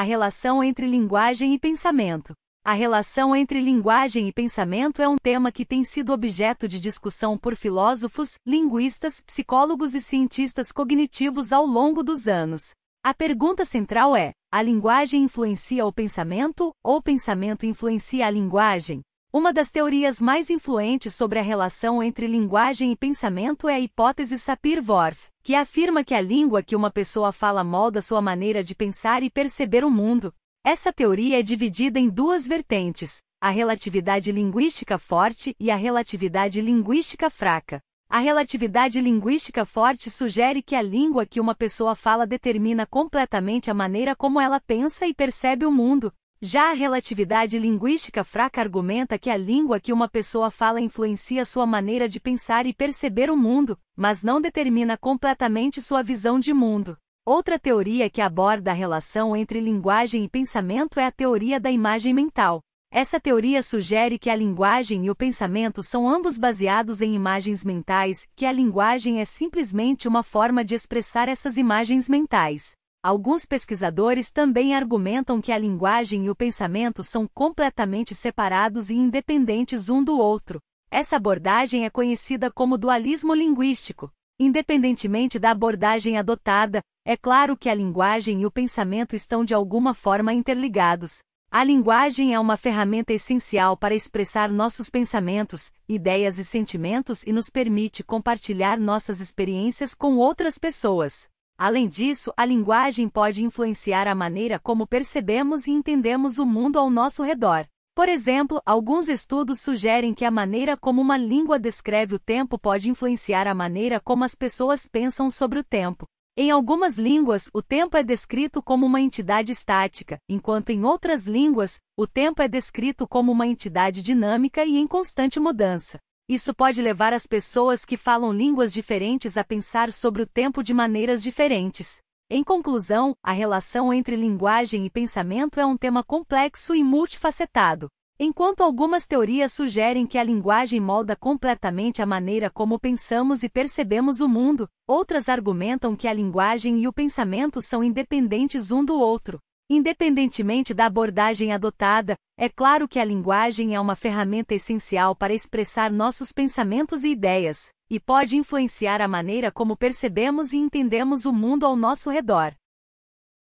A relação entre linguagem e pensamento. A relação entre linguagem e pensamento é um tema que tem sido objeto de discussão por filósofos, linguistas, psicólogos e cientistas cognitivos ao longo dos anos. A pergunta central é: a linguagem influencia o pensamento ou o pensamento influencia a linguagem? Uma das teorias mais influentes sobre a relação entre linguagem e pensamento é a hipótese Sapir-Whorf, que afirma que a língua que uma pessoa fala molda sua maneira de pensar e perceber o mundo. Essa teoria é dividida em duas vertentes, a relatividade linguística forte e a relatividade linguística fraca. A relatividade linguística forte sugere que a língua que uma pessoa fala determina completamente a maneira como ela pensa e percebe o mundo, já a relatividade linguística fraca argumenta que a língua que uma pessoa fala influencia sua maneira de pensar e perceber o mundo, mas não determina completamente sua visão de mundo. Outra teoria que aborda a relação entre linguagem e pensamento é a teoria da imagem mental. Essa teoria sugere que a linguagem e o pensamento são ambos baseados em imagens mentais, que a linguagem é simplesmente uma forma de expressar essas imagens mentais. Alguns pesquisadores também argumentam que a linguagem e o pensamento são completamente separados e independentes um do outro. Essa abordagem é conhecida como dualismo linguístico. Independentemente da abordagem adotada, é claro que a linguagem e o pensamento estão de alguma forma interligados. A linguagem é uma ferramenta essencial para expressar nossos pensamentos, ideias e sentimentos e nos permite compartilhar nossas experiências com outras pessoas. Além disso, a linguagem pode influenciar a maneira como percebemos e entendemos o mundo ao nosso redor. Por exemplo, alguns estudos sugerem que a maneira como uma língua descreve o tempo pode influenciar a maneira como as pessoas pensam sobre o tempo. Em algumas línguas, o tempo é descrito como uma entidade estática, enquanto em outras línguas, o tempo é descrito como uma entidade dinâmica e em constante mudança. Isso pode levar as pessoas que falam línguas diferentes a pensar sobre o tempo de maneiras diferentes. Em conclusão, a relação entre linguagem e pensamento é um tema complexo e multifacetado. Enquanto algumas teorias sugerem que a linguagem molda completamente a maneira como pensamos e percebemos o mundo, outras argumentam que a linguagem e o pensamento são independentes um do outro. Independentemente da abordagem adotada, é claro que a linguagem é uma ferramenta essencial para expressar nossos pensamentos e ideias, e pode influenciar a maneira como percebemos e entendemos o mundo ao nosso redor.